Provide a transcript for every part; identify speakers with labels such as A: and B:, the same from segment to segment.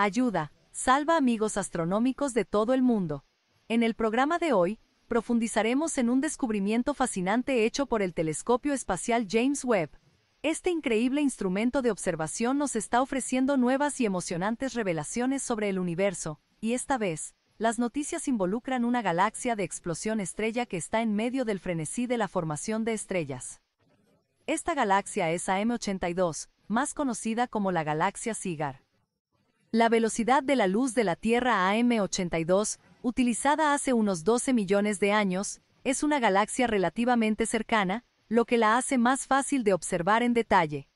A: Ayuda, salva amigos astronómicos de todo el mundo. En el programa de hoy, profundizaremos en un descubrimiento fascinante hecho por el Telescopio Espacial James Webb. Este increíble instrumento de observación nos está ofreciendo nuevas y emocionantes revelaciones sobre el universo, y esta vez, las noticias involucran una galaxia de explosión estrella que está en medio del frenesí de la formación de estrellas. Esta galaxia es AM82, más conocida como la galaxia Cigar. La velocidad de la luz de la Tierra AM82, utilizada hace unos 12 millones de años, es una galaxia relativamente cercana, lo que la hace más fácil de observar en detalle.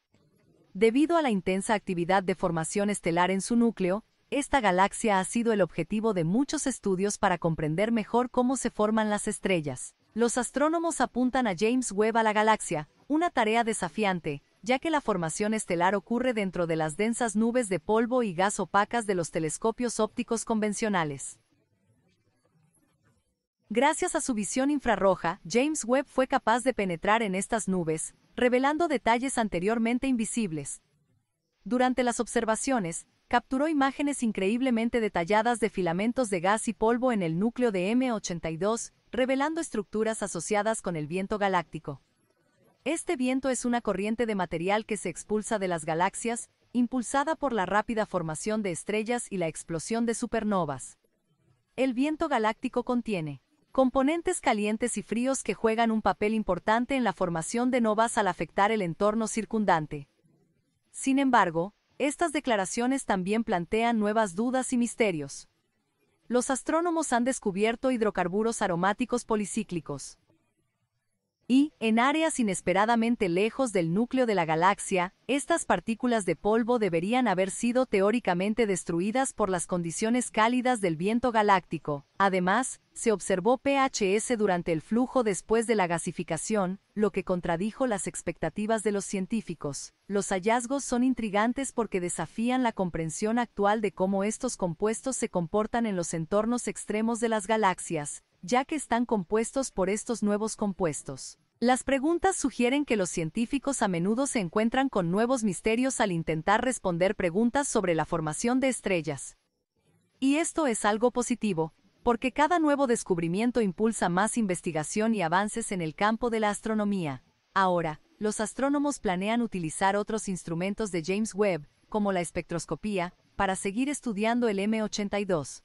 A: Debido a la intensa actividad de formación estelar en su núcleo, esta galaxia ha sido el objetivo de muchos estudios para comprender mejor cómo se forman las estrellas. Los astrónomos apuntan a James Webb a la galaxia, una tarea desafiante, ya que la formación estelar ocurre dentro de las densas nubes de polvo y gas opacas de los telescopios ópticos convencionales. Gracias a su visión infrarroja, James Webb fue capaz de penetrar en estas nubes, revelando detalles anteriormente invisibles. Durante las observaciones, capturó imágenes increíblemente detalladas de filamentos de gas y polvo en el núcleo de M82, revelando estructuras asociadas con el viento galáctico. Este viento es una corriente de material que se expulsa de las galaxias, impulsada por la rápida formación de estrellas y la explosión de supernovas. El viento galáctico contiene componentes calientes y fríos que juegan un papel importante en la formación de novas al afectar el entorno circundante. Sin embargo, estas declaraciones también plantean nuevas dudas y misterios. Los astrónomos han descubierto hidrocarburos aromáticos policíclicos, y, en áreas inesperadamente lejos del núcleo de la galaxia, estas partículas de polvo deberían haber sido teóricamente destruidas por las condiciones cálidas del viento galáctico. Además, se observó PHS durante el flujo después de la gasificación, lo que contradijo las expectativas de los científicos. Los hallazgos son intrigantes porque desafían la comprensión actual de cómo estos compuestos se comportan en los entornos extremos de las galaxias, ya que están compuestos por estos nuevos compuestos. Las preguntas sugieren que los científicos a menudo se encuentran con nuevos misterios al intentar responder preguntas sobre la formación de estrellas. Y esto es algo positivo, porque cada nuevo descubrimiento impulsa más investigación y avances en el campo de la astronomía. Ahora, los astrónomos planean utilizar otros instrumentos de James Webb, como la espectroscopía, para seguir estudiando el M82.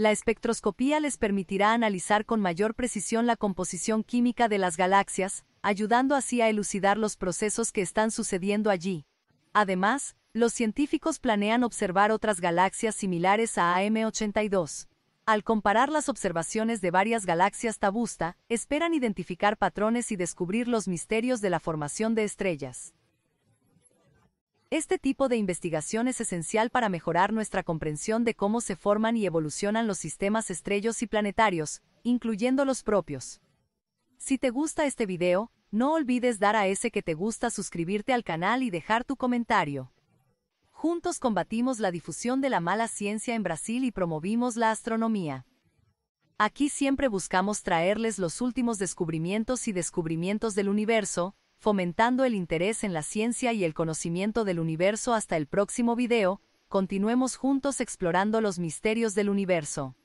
A: La espectroscopía les permitirá analizar con mayor precisión la composición química de las galaxias, ayudando así a elucidar los procesos que están sucediendo allí. Además, los científicos planean observar otras galaxias similares a AM82. Al comparar las observaciones de varias galaxias tabusta, esperan identificar patrones y descubrir los misterios de la formación de estrellas. Este tipo de investigación es esencial para mejorar nuestra comprensión de cómo se forman y evolucionan los sistemas estrellos y planetarios, incluyendo los propios. Si te gusta este video, no olvides dar a ese que te gusta suscribirte al canal y dejar tu comentario. Juntos combatimos la difusión de la mala ciencia en Brasil y promovimos la astronomía. Aquí siempre buscamos traerles los últimos descubrimientos y descubrimientos del universo, fomentando el interés en la ciencia y el conocimiento del universo hasta el próximo video, continuemos juntos explorando los misterios del universo.